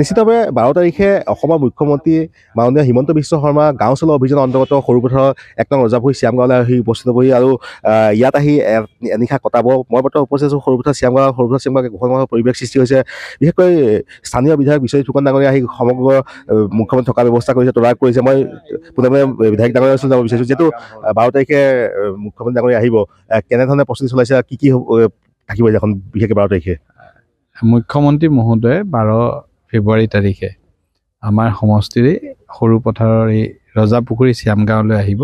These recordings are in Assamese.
নিশ্চিতভাৱে বাৰ তাৰিখে অসমৰ মুখ্যমন্ত্ৰী মাননীয় হিমন্ত বিশ্ব শৰ্মা গাঁও চলোৱা অভিযানৰ অন্তৰ্গত সৰুপথাৰৰ এক নং ৰজাপুৰী শ্যামগাঁৱলৈ আহি উপস্থিত হ'বহি আৰু ইয়াত আহি এনিশা কটাব মই বৰ্তমান উপস্থিত আছোঁ সৰুপথাৰ শ্যামগাঁও সৰুপথাৰ শ্যামগাঁও ঘোষণা পৰিৱেশ সৃষ্টি হৈছে বিশেষকৈ স্থানীয় বিধায়ক বিশ্বজিৎ ফুকন ডাঙৰীয়া আহি সমগ্ৰ মুখ্যমন্ত্ৰী থকাৰ ব্যৱস্থা কৰিছে তদাৰক কৰিছে মই পোনে পোনে বিধায়ক ডাঙৰীয়া যাব বিচাৰিছোঁ যিহেতু বাৰ তাৰিখে মুখ্যমন্ত্ৰী ডাঙৰীয়া আহিব কেনেধৰণে প্ৰস্তুতি চলাইছে কি কি থাকিব এখন বিশেষকৈ বাৰ তাৰিখে মুখ্যমন্ত্ৰী মহোদয়ে বাৰ ফেব্ৰুৱাৰী তাৰিখে আমাৰ সৰু পথাৰৰ এই ৰজাপুখুৰী শ্যাম গাঁৱলৈ আহিব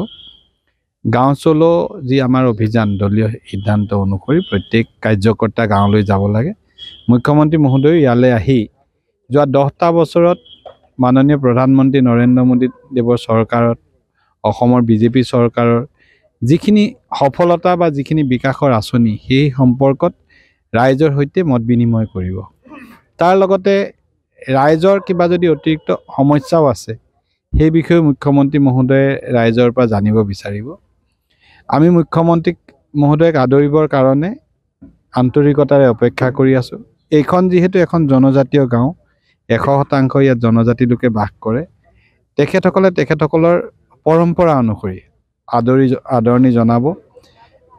গাঁও চলো যি আমাৰ অভিযান দলীয় সিদ্ধান্ত অনুসৰি প্ৰত্যেক কাৰ্যকৰ্তা গাঁৱলৈ যাব লাগে মুখ্যমন্ত্ৰী মহোদয়ো ইয়ালৈ আহি যোৱা দহটা বছৰত মাননীয় প্ৰধানমন্ত্ৰী নৰেন্দ্ৰ মোদীদেৱৰ চৰকাৰত অসমৰ বিজেপি চৰকাৰৰ যিখিনি সফলতা বা যিখিনি বিকাশৰ আঁচনি সেই সম্পৰ্কত ৰাইজৰ সৈতে মত বিনিময় কৰিব তাৰ লগতে ৰাইজৰ কিবা যদি অতিৰিক্ত সমস্যাও আছে সেই বিষয়ে মুখ্যমন্ত্ৰী মহোদয়ে ৰাইজৰ পৰা জানিব বিচাৰিব আমি মুখ্যমন্ত্ৰীক মহোদয়ক আদৰিবৰ কাৰণে আন্তৰিকতাৰে অপেক্ষা কৰি আছোঁ এইখন যিহেতু এখন জনজাতীয় গাঁও এশ শতাংশ ইয়াত জনজাতি লোকে বাস কৰে তেখেতসকলে তেখেতসকলৰ পৰম্পৰা অনুসৰি আদৰি আদৰণি জনাব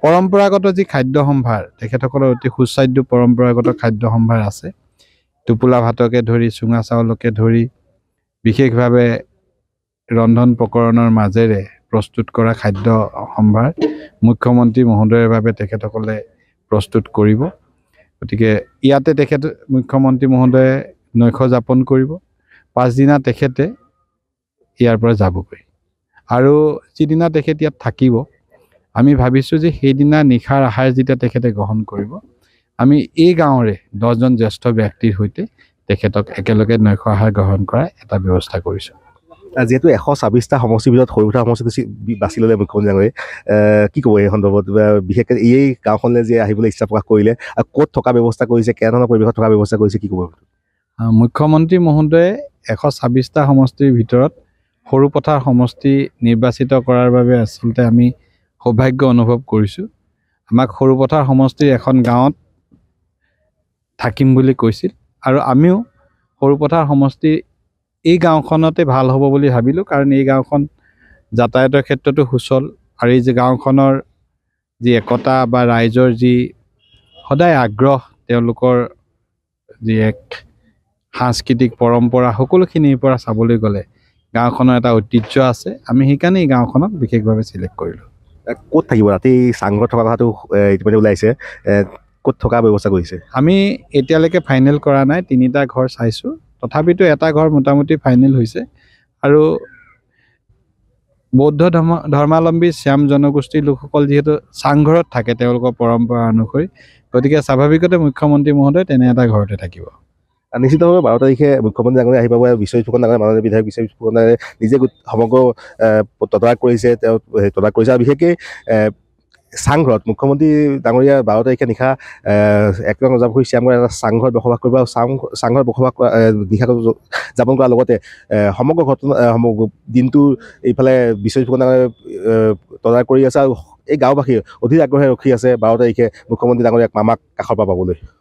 পৰম্পৰাগত যি খাদ্য সম্ভাৰ তেখেতসকলৰ অতি সুস্বাদ্য পৰম্পৰাগত খাদ্য সম্ভাৰ আছে টোপোলা ভাতকে ধৰি চুঙা চাউলকে ধৰি বিশেষভাৱে ৰন্ধন প্ৰকৰণৰ মাজেৰে প্ৰস্তুত কৰা খাদ্য সম্ভাৰ মুখ্যমন্ত্ৰী মহোদয়ৰ বাবে তেখেতসকলে প্ৰস্তুত কৰিব গতিকে ইয়াতে তেখেত মুখ্যমন্ত্ৰী মহোদয়ে নৈশ যাপন কৰিব পাছদিনা তেখেতে ইয়াৰ পৰা যাবগৈ আৰু যিদিনা তেখেত ইয়াত থাকিব আমি ভাবিছোঁ যে সেইদিনা নিশাৰ আহাৰ যেতিয়া তেখেতে গ্ৰহণ কৰিব আমি এই গাঁৱৰে দহজন জ্যেষ্ঠ ব্যক্তিৰ সৈতে তেখেতক একেলগে নৈশ আহাৰ গ্ৰহণ কৰাৰ এটা ব্যৱস্থা কৰিছোঁ যিহেতু এশ ছাব্বিছটা সমষ্টিৰ ভিতৰত সৰু সৰুঠা সমষ্টি বাছি ল'লে মুখ্যমন্ত্ৰী ডাঙৰে কি ক'ব এই সন্দৰ্ভত বিশেষকৈ এই গাঁওখনলৈ যে আহিবলৈ ইচ্ছা প্ৰকাশ কৰিলে আৰু ক'ত থকা ব্যৱস্থা কৰিছে কেনেধৰণৰ পৰিৱেশত থকা ব্যৱস্থা কৰিছে কি ক'ব মুখ্যমন্ত্ৰী মহোদয়ে এশ ছাব্বিছটা সমষ্টিৰ ভিতৰত সৰু পথাৰ সমষ্টি নিৰ্বাচিত কৰাৰ বাবে আচলতে আমি সৌভাগ্য অনুভৱ কৰিছোঁ আমাক সৰু পথাৰ সমষ্টিৰ এখন গাঁৱত থাকিম বুলি কৈছিল আৰু আমিও সৰুপথাৰ সমষ্টিৰ এই গাঁওখনতে ভাল হ'ব বুলি ভাবিলোঁ কাৰণ এই গাঁওখন যাতায়াতৰ ক্ষেত্ৰতো সুচল আৰু এই যে গাঁওখনৰ যি একতা বা ৰাইজৰ যি সদায় আগ্ৰহ তেওঁলোকৰ যি এক সাংস্কৃতিক পৰম্পৰা সকলোখিনিৰ পৰা চাবলৈ গ'লে গাঁওখনৰ এটা ঐতিহ্য আছে আমি সেইকাৰণে এই গাঁওখনক বিশেষভাৱে চিলেক্ট কৰিলোঁ ক'ত থাকিব ৰাতি চাংঘৰ থকা কথাটো ইতিমধ্যে ওলাইছে ক'ত থকা ব্যৱস্থা কৰিছে আমি এতিয়ালৈকে ফাইনেল কৰা নাই তিনিটা ঘৰ চাইছোঁ তথাপিতো এটা ঘৰ মোটামুটি ফাইনেল হৈছে আৰু বৌদ্ধ ধৰ্ম ধৰ্মাৱলম্বী শ্যাম জনগোষ্ঠীৰ লোকসকল যিহেতু চাংঘৰত থাকে তেওঁলোকৰ পৰম্পৰা অনুসৰি গতিকে স্বাভাৱিকতে মুখ্যমন্ত্ৰী মহোদয় তেনে এটা ঘৰতে থাকিব নিশ্চিতভাৱে বাৰ তাৰিখে মুখ্যমন্ত্ৰী ডাঙৰীয়া আহি পাব আৰু বিশ্বজিৎ ফুকন ডাঙৰ মাননীয় বিধায়ক বিশ্বজিৎ ফুকনে নিজে সমগ্ৰ তদাৰক কৰিছে তেওঁ তদাৰক কৰিছে আৰু বিশেষকৈ চাংঘৰত মুখ্যমন্ত্ৰী ডাঙৰীয়া বাৰ তাৰিখে নিশা এক নং যাবহি শ্যামগুৰি এটা চাংঘৰত বসবাস কৰিব আৰু চাং চাংঘৰত বসবাস কৰা নিশাটো যাপন কৰাৰ লগতে সমগ্ৰ ঘটনা দিনটো এইফালে বিশ্বজিৎ ফুকনে তদাৰ কৰি আছে আৰু এই গাঁওবাসীয়ে অধিক আগ্ৰহে ৰখি আছে বাৰ তাৰিখে মুখ্যমন্ত্ৰী ডাঙৰীয়াক মামাক কাষৰ পৰা পাবলৈ